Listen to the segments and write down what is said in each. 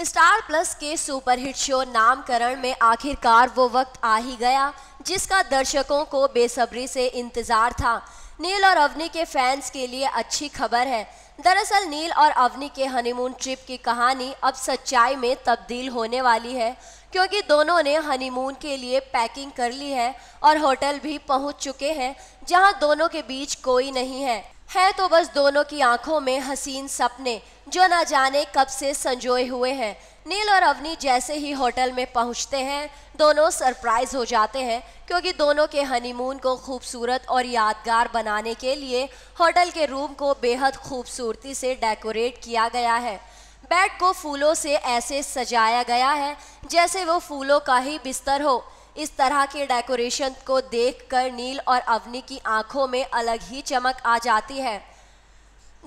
star Plus के superhit show Naamkaran में आखिरकार वो वक्त आ ही गया जिसका दर्शकों को बेसब्री से इंतज़ार था नील और अवनी के फैंस के लिए अच्छी खबर है दरअसल नील और अवनी के हनीमून ट्रिप की कहानी अब सच्चाई में तब्दील होने वाली है क्योंकि दोनों ने हनीमून के लिए पैकिंग कर ली है और होटल भी पहुंच चुके हैं जहां दोनों के बीच कोई नहीं है है तो बस दोनों की आंखों में हसीन सपने जो ना जाने कब से संजोए हुए हैं नील और अवनी जैसे ही होटल में पहुंचते हैं दोनों सरप्राइज हो जाते हैं क्योंकि दोनों के हनीमून को खूबसूरत और यादगार बनाने के लिए होटल के रूम को बेहद खूबसूरती से डेकोरेट किया गया है बेड को फूलों से ऐसे सजाया गया है जैसे वो फूलों का ही बिस्तर हो इस तरह के डेकोरेशन को देखकर नील और अवनी की आंखों में अलग ही चमक आ जाती है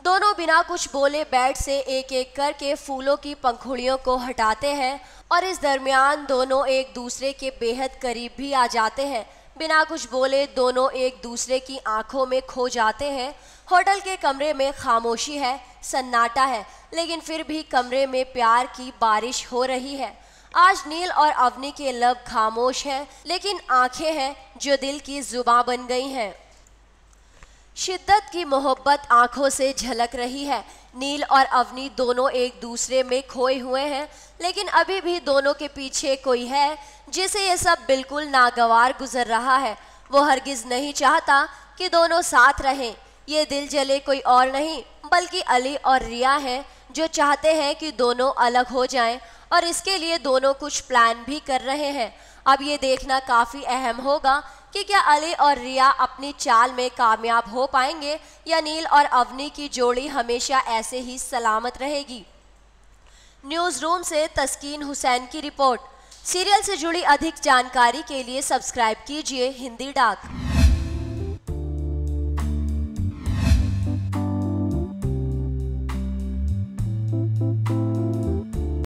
दोनों बिना कुछ बोले बैट से एक एक करके फूलों की पंखुड़ियों को हटाते हैं और इस दरमियान दोनों एक दूसरे के बेहद करीब भी आ जाते हैं बिना कुछ बोले दोनों एक दूसरे की आंखों में खो जाते हैं होटल के कमरे में खामोशी है सन्नाटा है लेकिन फिर भी कमरे में प्यार की बारिश हो रही है आज नील और अवनी के लब खामोश हैं लेकिन आंखें हैं जो दिल की जुबा बन गई हैं शिद्दत की मोहब्बत आंखों से झलक रही है नील और अवनी दोनों एक दूसरे में खोए हुए हैं लेकिन अभी भी दोनों के पीछे कोई है जिसे ये सब बिल्कुल नागवार गुजर रहा है वो हरगिज नहीं चाहता कि दोनों साथ रहें ये दिल जले कोई और नहीं बल्कि अली और रिया हैं जो चाहते हैं कि दोनों अलग हो जाएं और इसके लिए दोनों कुछ प्लान भी कर रहे हैं अब ये देखना काफ़ी अहम होगा कि क्या अली और रिया अपनी चाल में कामयाब हो पाएंगे या नील और अवनी की जोड़ी हमेशा ऐसे ही सलामत रहेगी न्यूज़ रूम से तस्कीन हुसैन की रिपोर्ट सीरियल से जुड़ी अधिक जानकारी के लिए सब्सक्राइब कीजिए हिंदी डाक